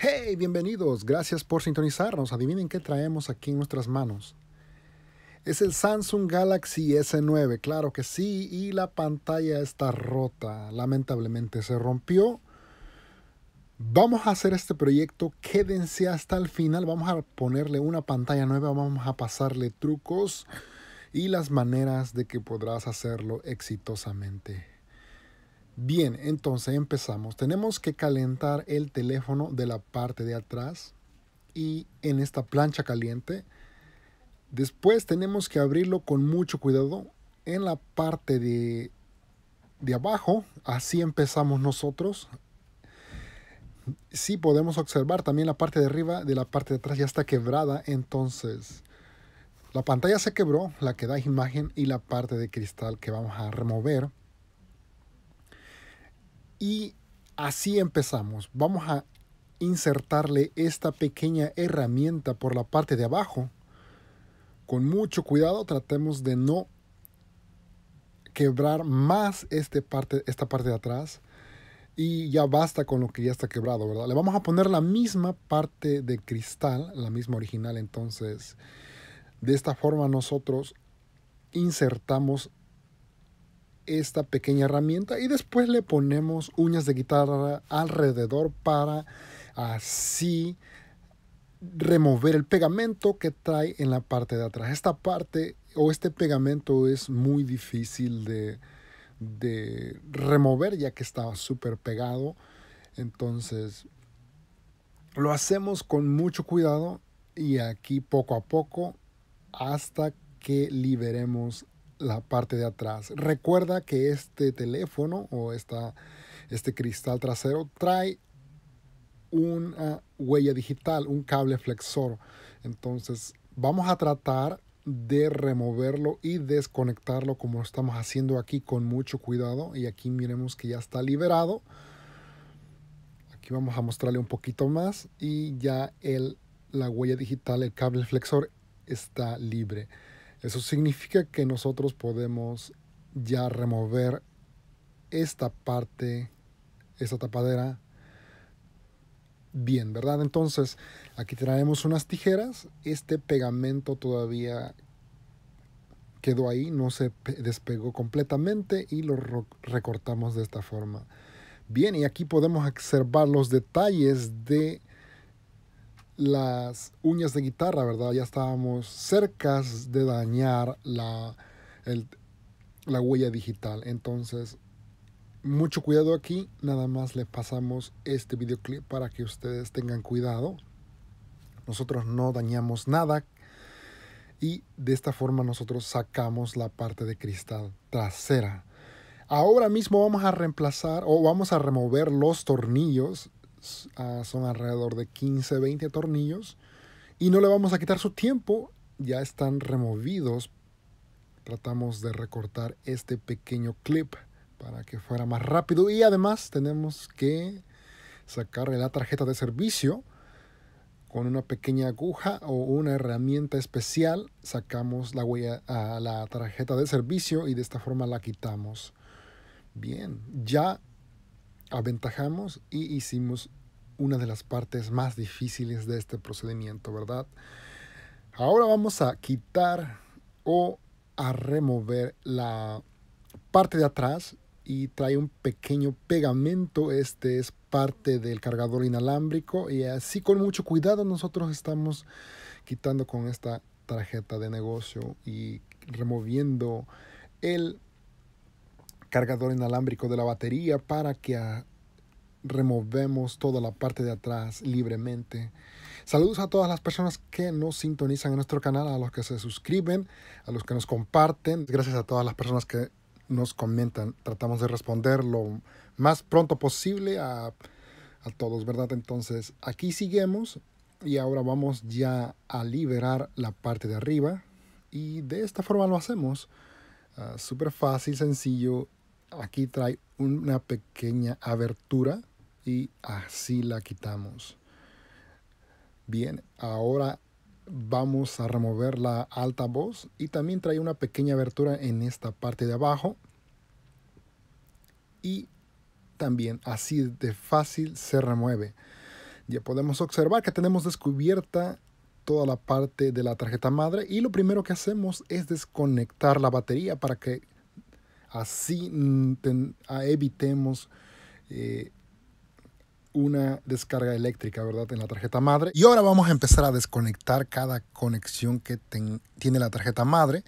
Hey, bienvenidos, gracias por sintonizarnos. Adivinen qué traemos aquí en nuestras manos. Es el Samsung Galaxy S9, claro que sí, y la pantalla está rota, lamentablemente se rompió. Vamos a hacer este proyecto, quédense hasta el final, vamos a ponerle una pantalla nueva, vamos a pasarle trucos y las maneras de que podrás hacerlo exitosamente. Bien, entonces empezamos. Tenemos que calentar el teléfono de la parte de atrás y en esta plancha caliente. Después tenemos que abrirlo con mucho cuidado en la parte de, de abajo. Así empezamos nosotros. Si sí podemos observar también la parte de arriba de la parte de atrás ya está quebrada. Entonces la pantalla se quebró, la que da imagen y la parte de cristal que vamos a remover y así empezamos. Vamos a insertarle esta pequeña herramienta por la parte de abajo. Con mucho cuidado tratemos de no quebrar más este parte, esta parte de atrás. Y ya basta con lo que ya está quebrado, ¿verdad? Le vamos a poner la misma parte de cristal, la misma original. Entonces, de esta forma nosotros insertamos esta pequeña herramienta y después le ponemos uñas de guitarra alrededor para así remover el pegamento que trae en la parte de atrás. Esta parte o este pegamento es muy difícil de, de remover ya que estaba súper pegado. Entonces lo hacemos con mucho cuidado y aquí poco a poco hasta que liberemos la parte de atrás. Recuerda que este teléfono o este cristal trasero trae una huella digital, un cable flexor. Entonces vamos a tratar de removerlo y desconectarlo como estamos haciendo aquí con mucho cuidado. Y aquí miremos que ya está liberado. Aquí vamos a mostrarle un poquito más y ya el, la huella digital, el cable flexor está libre. Eso significa que nosotros podemos ya remover esta parte, esta tapadera, bien, ¿verdad? Entonces, aquí traemos unas tijeras. Este pegamento todavía quedó ahí, no se despegó completamente y lo recortamos de esta forma. Bien, y aquí podemos observar los detalles de las uñas de guitarra, ¿verdad? Ya estábamos cerca de dañar la, la huella digital. Entonces, mucho cuidado aquí. Nada más le pasamos este videoclip para que ustedes tengan cuidado. Nosotros no dañamos nada. Y de esta forma nosotros sacamos la parte de cristal trasera. Ahora mismo vamos a reemplazar o vamos a remover los tornillos son alrededor de 15, 20 tornillos. Y no le vamos a quitar su tiempo, ya están removidos. Tratamos de recortar este pequeño clip para que fuera más rápido. Y además tenemos que sacarle la tarjeta de servicio con una pequeña aguja o una herramienta especial sacamos la a la tarjeta de servicio y de esta forma la quitamos bien ya aventajamos y hicimos una de las partes más difíciles de este procedimiento, ¿verdad? Ahora vamos a quitar o a remover la parte de atrás y trae un pequeño pegamento. Este es parte del cargador inalámbrico y así con mucho cuidado nosotros estamos quitando con esta tarjeta de negocio y removiendo el cargador inalámbrico de la batería para que ah, removemos toda la parte de atrás libremente. Saludos a todas las personas que nos sintonizan en nuestro canal, a los que se suscriben, a los que nos comparten. Gracias a todas las personas que nos comentan. Tratamos de responder lo más pronto posible a, todos, ¿verdad? Entonces, aquí seguimos y ahora vamos ya a liberar la parte de arriba. Y de esta forma lo hacemos. Ah, súper fácil, sencillo aquí trae una pequeña abertura y así la quitamos. Bien, ahora vamos a remover la alta voz y también trae una pequeña abertura en esta parte de abajo. Y también así de fácil se remueve. Ya podemos observar que tenemos descubierta toda la parte de la tarjeta madre y lo primero que hacemos es desconectar la batería para que Así evitemos eh, una descarga eléctrica, ¿verdad? En la tarjeta madre. Y ahora vamos a empezar a desconectar cada conexión que tiene la tarjeta madre,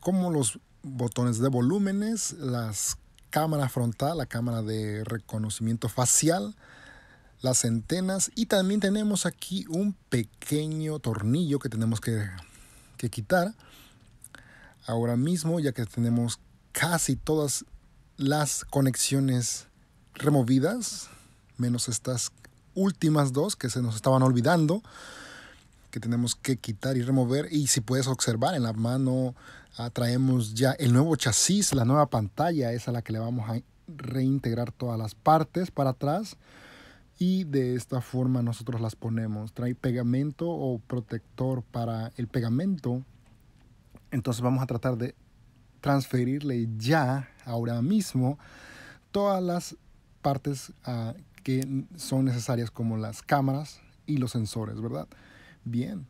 como los botones de volúmenes, las cámaras frontal, la cámara de reconocimiento facial, las antenas y también tenemos aquí un pequeño tornillo que tenemos que, que quitar ahora mismo ya que tenemos casi todas las conexiones removidas, menos estas últimas dos que se nos estaban olvidando, que tenemos que quitar y remover. Y si puedes observar en la mano, ah, traemos ya el nuevo chasis, la nueva pantalla, es a la que le vamos a reintegrar todas las partes para atrás. Y de esta forma nosotros las ponemos. Trae pegamento o protector para el pegamento. Entonces vamos a tratar de transferirle ya, ahora mismo, todas las partes ah, que son necesarias como las cámaras y los sensores, ¿verdad? Bien,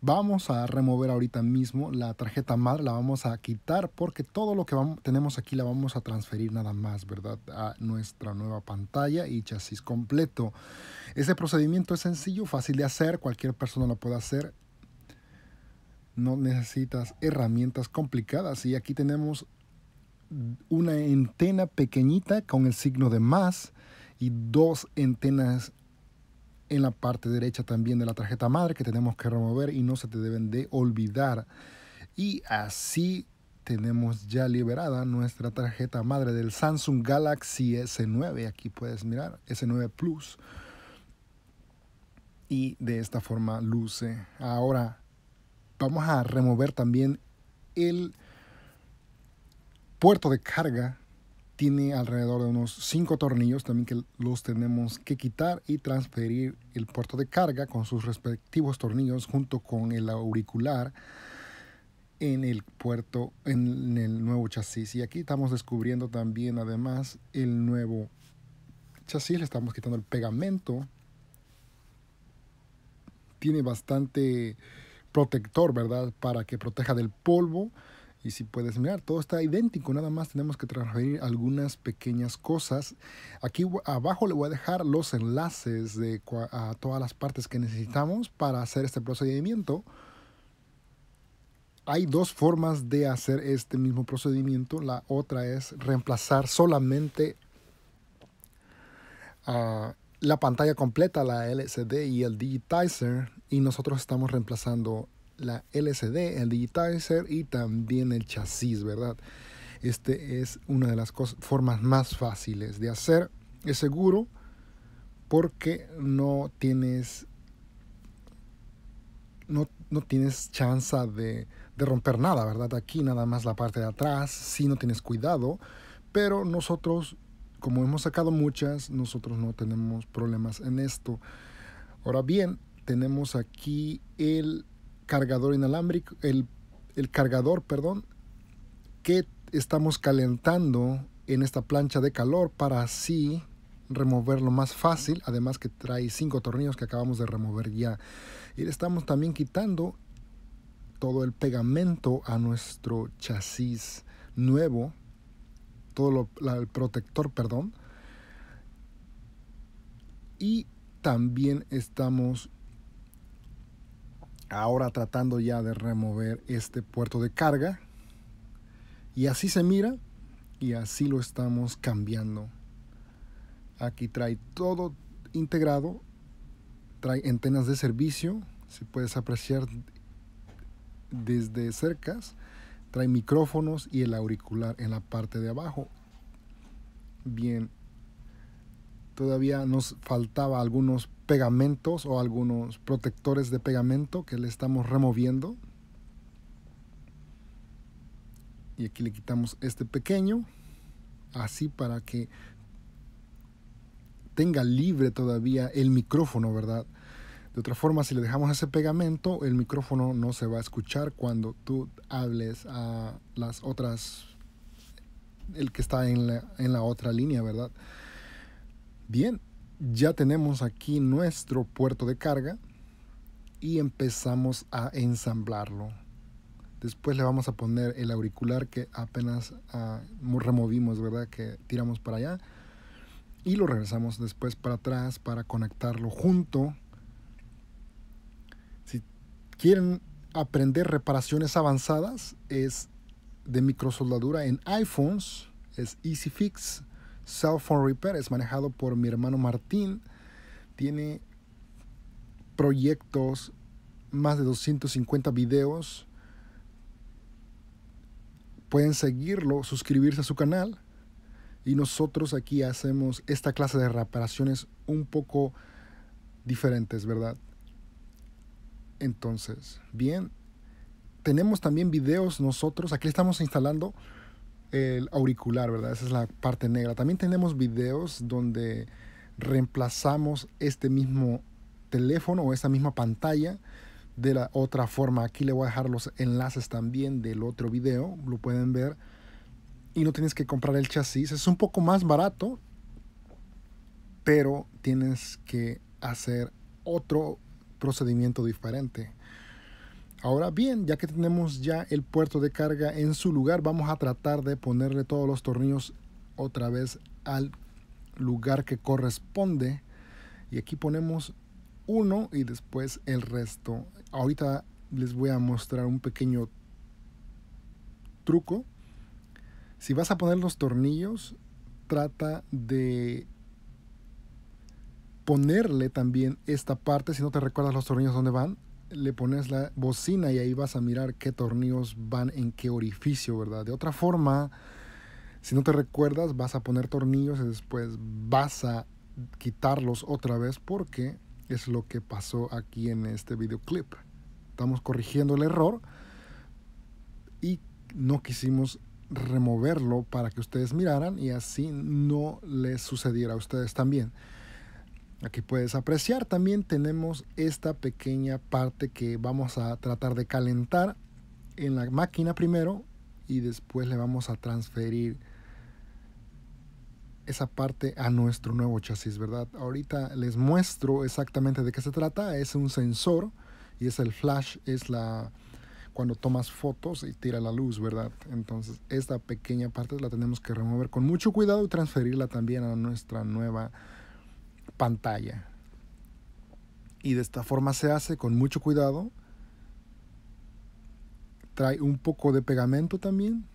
vamos a remover ahorita mismo la tarjeta madre, la vamos a quitar porque todo lo que tenemos aquí la vamos a transferir nada más, ¿verdad? A nuestra nueva pantalla y chasis completo. ese procedimiento es sencillo, fácil de hacer, cualquier persona lo puede hacer no necesitas herramientas complicadas. Y aquí tenemos una antena pequeñita con el signo de más y dos antenas en la parte derecha también de la tarjeta madre que tenemos que remover y no se te deben de olvidar. Y así tenemos ya liberada nuestra tarjeta madre del Samsung Galaxy S9. Aquí puedes mirar S9 Plus. Y de esta forma luce. Ahora vamos a remover también el puerto de carga. Tiene alrededor de unos 5 tornillos también que los tenemos que quitar y transferir el puerto de carga con sus respectivos tornillos junto con el auricular en el puerto, en el nuevo chasis. Y aquí estamos descubriendo también además el nuevo chasis. Le estamos quitando el pegamento. Tiene bastante protector, ¿verdad? Para que proteja del polvo. Y si puedes mirar, todo está idéntico, nada más tenemos que transferir algunas pequeñas cosas. Aquí abajo le voy a dejar los enlaces de a todas las partes que necesitamos para hacer este procedimiento. Hay dos formas de hacer este mismo procedimiento. La otra es reemplazar solamente a ah, la pantalla completa, la LCD y el digitizer, y nosotros estamos reemplazando la LCD, el digitizer y también el chasis, ¿verdad? Este es una de las formas más fáciles de hacer. Es seguro porque no tienes no, tienes chance de, romper nada, ¿verdad? Aquí nada más la parte de atrás, si no tienes cuidado, pero nosotros como hemos sacado muchas, nosotros no tenemos problemas en esto. Ahora bien, tenemos aquí el cargador inalámbrico, el, cargador, perdón, que estamos calentando en esta plancha de calor para así removerlo más fácil. Además que trae cinco tornillos que acabamos de remover ya. Y le estamos también quitando todo el pegamento a nuestro chasis nuevo todo lo, el protector, perdón. Y también estamos ahora tratando ya de remover este puerto de carga. Y así se mira y así lo estamos cambiando. Aquí trae todo integrado, trae antenas de servicio, si puedes apreciar desde cercas Trae micrófonos y el auricular en la parte de abajo. Bien. Todavía nos faltaba algunos pegamentos o algunos protectores de pegamento que le estamos removiendo. Y aquí le quitamos este pequeño. Así para que tenga libre todavía el micrófono, ¿verdad? De otra forma, si le dejamos ese pegamento, el micrófono no se va a escuchar cuando tú hables a las otras, el que está en la, otra línea, ¿verdad? Bien, ya tenemos aquí nuestro puerto de carga y empezamos a ensamblarlo. Después le vamos a poner el auricular que apenas ah, removimos, ¿verdad? Que tiramos para allá. Y lo regresamos después para atrás para conectarlo junto quieren aprender reparaciones avanzadas, es de microsoldadura en iPhones, es Easy Fix. Cell Phone Repair es manejado por mi hermano Martín. Tiene proyectos, más de 250 videos. Pueden seguirlo, suscribirse a su canal. Y nosotros aquí hacemos esta clase de reparaciones un poco diferentes, ¿verdad? Entonces, bien, tenemos también videos nosotros, aquí estamos instalando el auricular, ¿verdad? Esa es la parte negra. También tenemos videos donde reemplazamos este mismo teléfono o esta misma pantalla de la otra forma. Aquí le voy a dejar los enlaces también del otro video, lo pueden ver. Y no tienes que comprar el chasis, es un poco más barato, pero tienes que hacer otro procedimiento diferente. Ahora bien, ya que tenemos ya el puerto de carga en su lugar, vamos a tratar de ponerle todos los tornillos otra vez al lugar que corresponde. Y aquí ponemos uno y después el resto. Ahorita les voy a mostrar un pequeño truco. Si vas a poner los tornillos, trata de ponerle también esta parte, si no te recuerdas los tornillos donde van, le pones la bocina y ahí vas a mirar qué tornillos van en qué orificio, ¿verdad? De otra forma, si no te recuerdas, vas a poner tornillos y después vas a quitarlos otra vez porque es lo que pasó aquí en este videoclip. Estamos corrigiendo el error y no quisimos removerlo para que ustedes miraran y así no les sucediera a ustedes también. Aquí puedes apreciar también tenemos esta pequeña parte que vamos a tratar de calentar en la máquina primero y después le vamos a transferir esa parte a nuestro nuevo chasis, ¿verdad? Ahorita les muestro exactamente de qué se trata. Es un sensor y es el flash, es la cuando tomas fotos y tira la luz, ¿verdad? Entonces esta pequeña parte la tenemos que remover con mucho cuidado y transferirla también a nuestra nueva pantalla. Y de esta forma se hace con mucho cuidado. Trae un poco de pegamento también.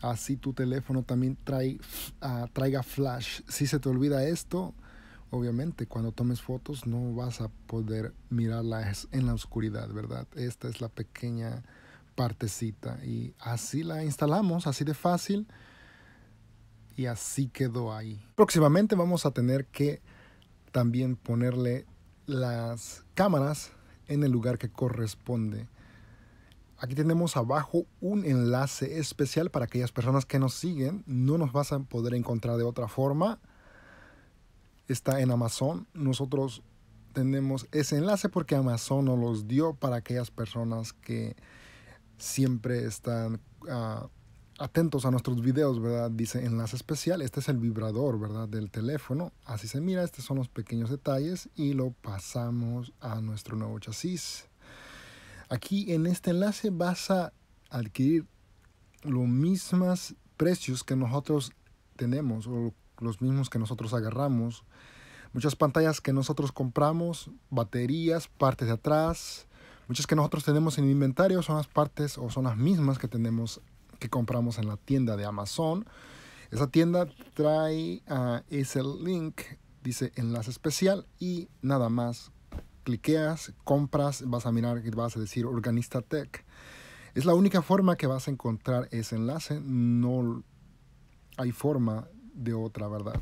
Así tu teléfono también trae, ah, traiga flash. Si se te olvida esto, obviamente cuando tomes fotos no vas a poder mirarlas en la oscuridad, ¿verdad? Esta es la pequeña partecita y así la instalamos, así de fácil y así quedó ahí. Próximamente vamos a tener que también ponerle las cámaras en el lugar que corresponde. Aquí tenemos abajo un enlace especial para aquellas personas que nos siguen. No nos vas a poder encontrar de otra forma. Está en Amazon. Nosotros tenemos ese enlace porque Amazon nos los dio para aquellas personas que siempre están ah, atentos a nuestros videos, ¿verdad? Dice enlace especial, este es el vibrador, ¿verdad? Del teléfono, así se mira, estos son los pequeños detalles y lo pasamos a nuestro nuevo chasis. Aquí en este enlace vas a adquirir los mismos precios que nosotros tenemos o los mismos que nosotros agarramos. Muchas pantallas que nosotros compramos, baterías, partes de atrás, muchas que nosotros tenemos en inventario son las partes o son las mismas que tenemos que compramos en la tienda de Amazon. Esa tienda trae ah, ese link, dice enlace especial y nada más. Cliqueas, compras, vas a mirar y vas a decir Organista Tech. Es la única forma que vas a encontrar ese enlace. No hay forma de otra, ¿verdad?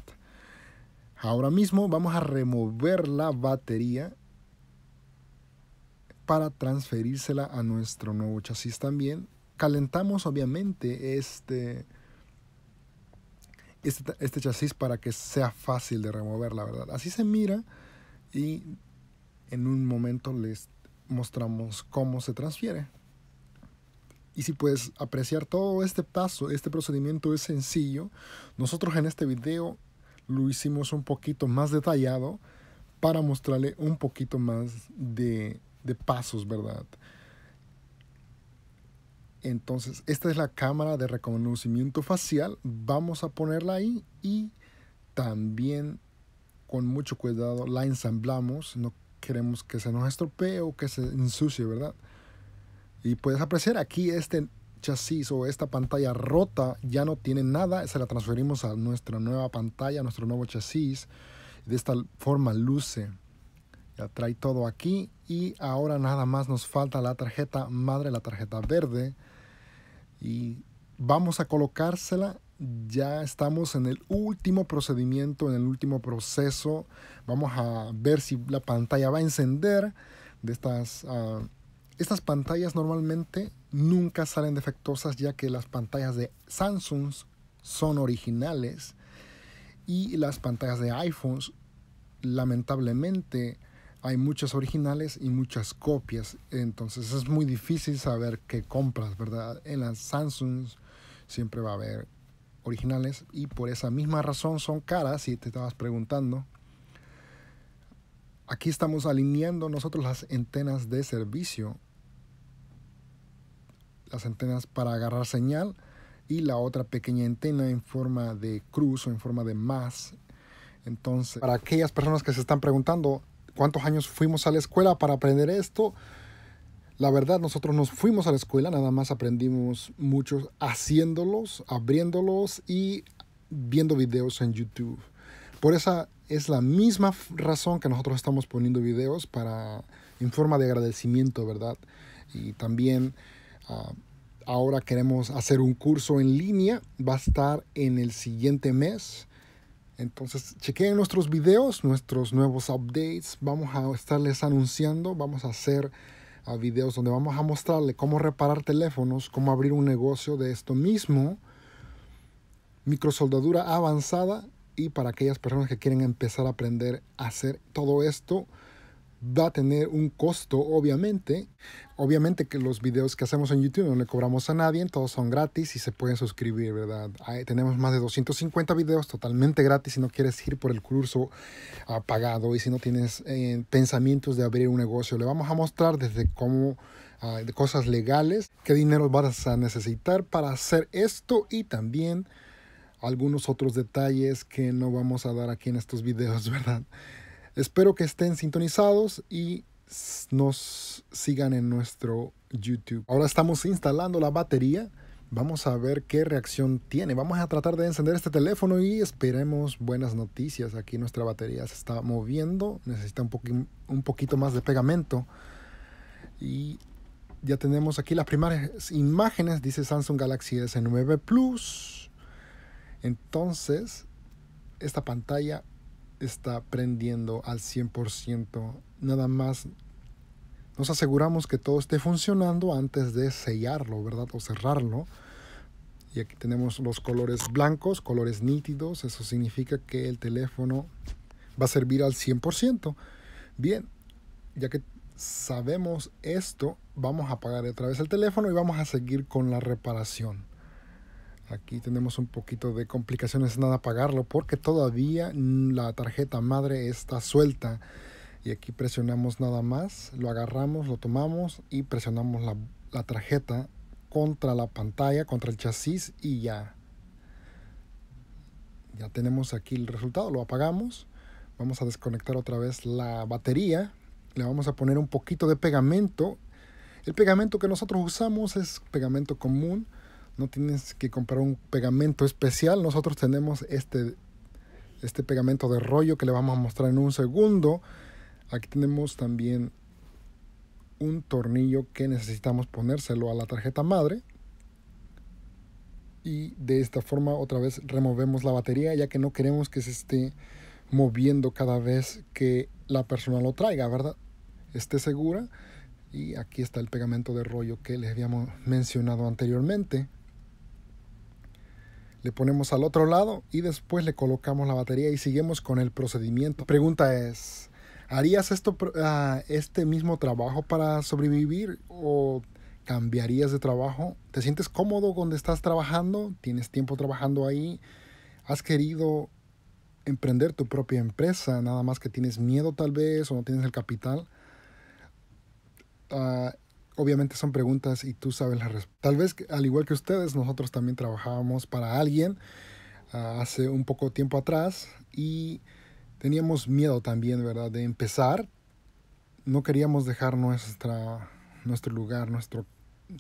Ahora mismo vamos a remover la batería para transferírsela a nuestro nuevo chasis también calentamos obviamente este, este, este, chasis para que sea fácil de remover, la verdad. Así se mira y en un momento les mostramos cómo se transfiere. Y si puedes apreciar todo este paso, este procedimiento es sencillo. Nosotros en este video lo hicimos un poquito más detallado para mostrarle un poquito más de, de pasos, ¿verdad? Entonces, esta es la cámara de reconocimiento facial. Vamos a ponerla ahí y también con mucho cuidado la ensamblamos. No queremos que se nos estropee o que se ensucie, ¿verdad? Y puedes apreciar aquí este chasis o esta pantalla rota ya no tiene nada. Se la transferimos a nuestra nueva pantalla, a nuestro nuevo chasis. De esta forma luce. Ya trae todo aquí y ahora nada más nos falta la tarjeta madre, la tarjeta verde y vamos a colocársela. Ya estamos en el último procedimiento, en el último proceso. Vamos a ver si la pantalla va a encender. De estas, ah, estas pantallas normalmente nunca salen defectuosas ya que las pantallas de Samsung son originales y las pantallas de iPhones lamentablemente hay muchas originales y muchas copias, entonces es muy difícil saber qué compras, ¿verdad? En las Samsung siempre va a haber originales y por esa misma razón son caras, si te estabas preguntando. Aquí estamos alineando nosotros las antenas de servicio, las antenas para agarrar señal y la otra pequeña antena en forma de cruz o en forma de más. Entonces, para aquellas personas que se están preguntando, cuántos años fuimos a la escuela para aprender esto. La verdad, nosotros nos fuimos a la escuela, nada más aprendimos muchos haciéndolos, abriéndolos y viendo videos en YouTube. Por esa es la misma razón que nosotros estamos poniendo videos para en forma de agradecimiento, ¿verdad? Y también ah, ahora queremos hacer un curso en línea, va a estar en el siguiente mes. Entonces, chequen nuestros videos, nuestros nuevos updates. Vamos a estarles anunciando, vamos a hacer ah, videos donde vamos a mostrarle cómo reparar teléfonos, cómo abrir un negocio de esto mismo, microsoldadura avanzada y para aquellas personas que quieren empezar a aprender a hacer todo esto va a tener un costo, obviamente. Obviamente que los videos que hacemos en YouTube no le cobramos a nadie, todos son gratis y se pueden suscribir, ¿verdad? tenemos más de 250 videos totalmente gratis si no quieres ir por el curso pagado y si no tienes eh, pensamientos de abrir un negocio. Le vamos a mostrar desde cómo ah, de cosas legales, qué dinero vas a necesitar para hacer esto y también algunos otros detalles que no vamos a dar aquí en estos videos, ¿verdad? Espero que estén sintonizados y nos sigan en nuestro YouTube. Ahora estamos instalando la batería. Vamos a ver qué reacción tiene. Vamos a tratar de encender este teléfono y esperemos buenas noticias. Aquí nuestra batería se está moviendo. Necesita un, un poquito más de pegamento. Y ya tenemos aquí las primeras imágenes. Dice Samsung Galaxy S9 Plus. Entonces, esta pantalla está prendiendo al 100%. Nada más nos aseguramos que todo esté funcionando antes de sellarlo, ¿verdad? O cerrarlo. Y aquí tenemos los colores blancos, colores nítidos. Eso significa que el teléfono va a servir al 100%. Bien, ya que sabemos esto, vamos a apagar otra vez el teléfono y vamos a seguir con la reparación. Aquí tenemos un poquito de complicaciones en pagarlo porque todavía la tarjeta madre está suelta. Y aquí presionamos nada más, lo agarramos, lo tomamos y presionamos la tarjeta contra la pantalla, contra el chasis y ya. Ya tenemos aquí el resultado, lo apagamos. Vamos a desconectar otra vez la batería. Le vamos a poner un poquito de pegamento. El pegamento que nosotros usamos es pegamento común no tienes que comprar un pegamento especial. Nosotros tenemos este, este pegamento de rollo que le vamos a mostrar en un segundo. Aquí tenemos también un tornillo que necesitamos ponérselo a la tarjeta madre. Y de esta forma otra vez removemos la batería ya que no queremos que se esté moviendo cada vez que la persona lo traiga, ¿verdad? Esté segura. Y aquí está el pegamento de rollo que les habíamos mencionado anteriormente le ponemos al otro lado y después le colocamos la batería y seguimos con el procedimiento. pregunta es, ¿harías esto, ah, este mismo trabajo para sobrevivir o cambiarías de trabajo? ¿Te sientes cómodo donde estás trabajando? ¿Tienes tiempo trabajando ahí? ¿Has querido emprender tu propia empresa? Nada más que tienes miedo tal vez o no tienes el capital. Ah, obviamente son preguntas y tú sabes las respuestas. Tal vez, al igual que ustedes, nosotros también trabajábamos para alguien ah, hace un poco tiempo atrás y teníamos miedo también, ¿verdad?, de empezar. No queríamos dejar nuestra, nuestro lugar, nuestra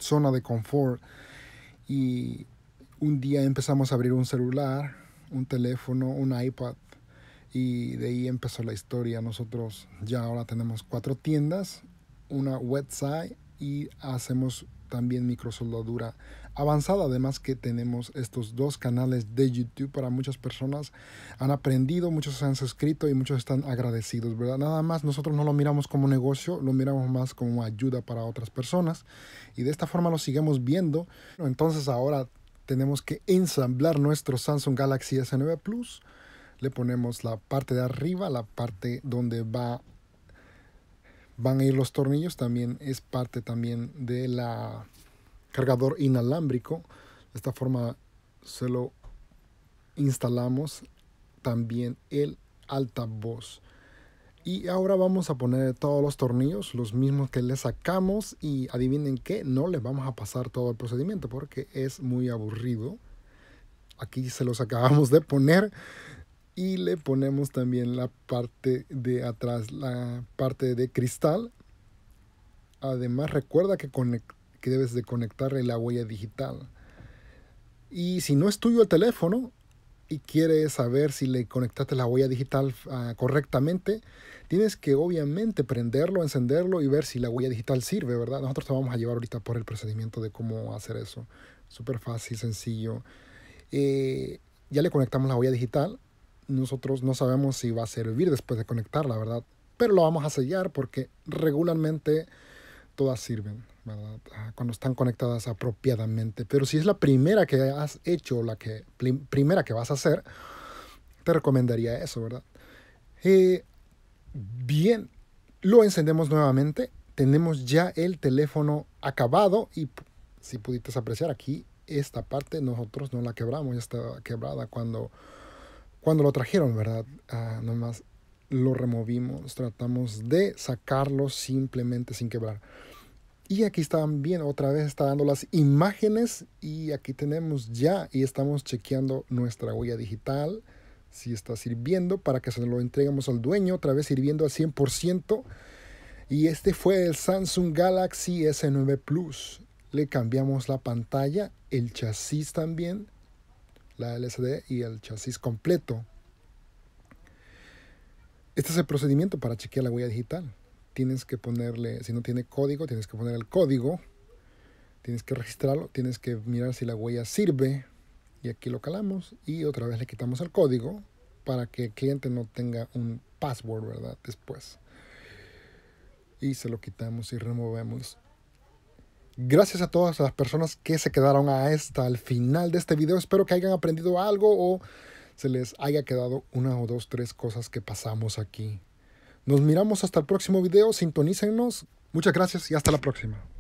zona de confort. Y un día empezamos a abrir un celular, un teléfono, un iPad. Y de ahí empezó la historia. Nosotros ya ahora tenemos cuatro tiendas, una website y hacemos también microsoldadura avanzada. Además que tenemos estos dos canales de YouTube para muchas personas. Han aprendido, muchos se han suscrito y muchos están agradecidos, ¿verdad? Nada más nosotros no lo miramos como negocio, lo miramos más como ayuda para otras personas. Y de esta forma lo seguimos viendo. Entonces ahora tenemos que ensamblar nuestro Samsung Galaxy S9 Plus. Le ponemos la parte de arriba, la parte donde va van a ir los tornillos, también es parte también de la cargador inalámbrico. De esta forma se lo instalamos también el altavoz. Y ahora vamos a poner todos los tornillos, los mismos que le sacamos y adivinen que no les vamos a pasar todo el procedimiento porque es muy aburrido. Aquí se los acabamos de poner y le ponemos también la parte de atrás, la parte de cristal. Además recuerda que, que debes de conectarle la huella digital. Y si no es tuyo el teléfono y quieres saber si le conectaste la huella digital ah, correctamente, tienes que obviamente prenderlo, encenderlo y ver si la huella digital sirve, ¿verdad? Nosotros te vamos a llevar ahorita por el procedimiento de cómo hacer eso. Súper fácil, sencillo. Eh, ya le conectamos la huella digital nosotros no sabemos si va a servir después de conectarla, ¿verdad? Pero lo vamos a sellar porque regularmente todas sirven, ¿verdad? Ah, cuando están conectadas apropiadamente. Pero si es la primera que has hecho, la que, primera que vas a hacer, te recomendaría eso, ¿verdad? Eh, bien, lo encendemos nuevamente. Tenemos ya el teléfono acabado y si pudiste apreciar aquí, esta parte nosotros no la quebramos, ya está quebrada cuando cuando lo trajeron, ¿verdad? Uh, más lo removimos, tratamos de sacarlo simplemente sin quebrar. Y aquí están bien, otra vez está dando las imágenes y aquí tenemos ya y estamos chequeando nuestra huella digital, si está sirviendo para que se lo entreguemos al dueño, otra vez sirviendo al 100%. Y este fue el Samsung Galaxy S9 Plus. Le cambiamos la pantalla, el chasis también la LSD y el chasis completo. Este es el procedimiento para chequear la huella digital. Tienes que ponerle, si no tiene código, tienes que poner el código, tienes que registrarlo, tienes que mirar si la huella sirve y aquí lo calamos y otra vez le quitamos el código para que el cliente no tenga un password, ¿verdad? Después. Y se lo quitamos y removemos Gracias a todas las personas que se quedaron hasta el final de este video. Espero que hayan aprendido algo o se les haya quedado una o dos, tres cosas que pasamos aquí. Nos miramos hasta el próximo video, sintonícennos. Muchas gracias y hasta la próxima.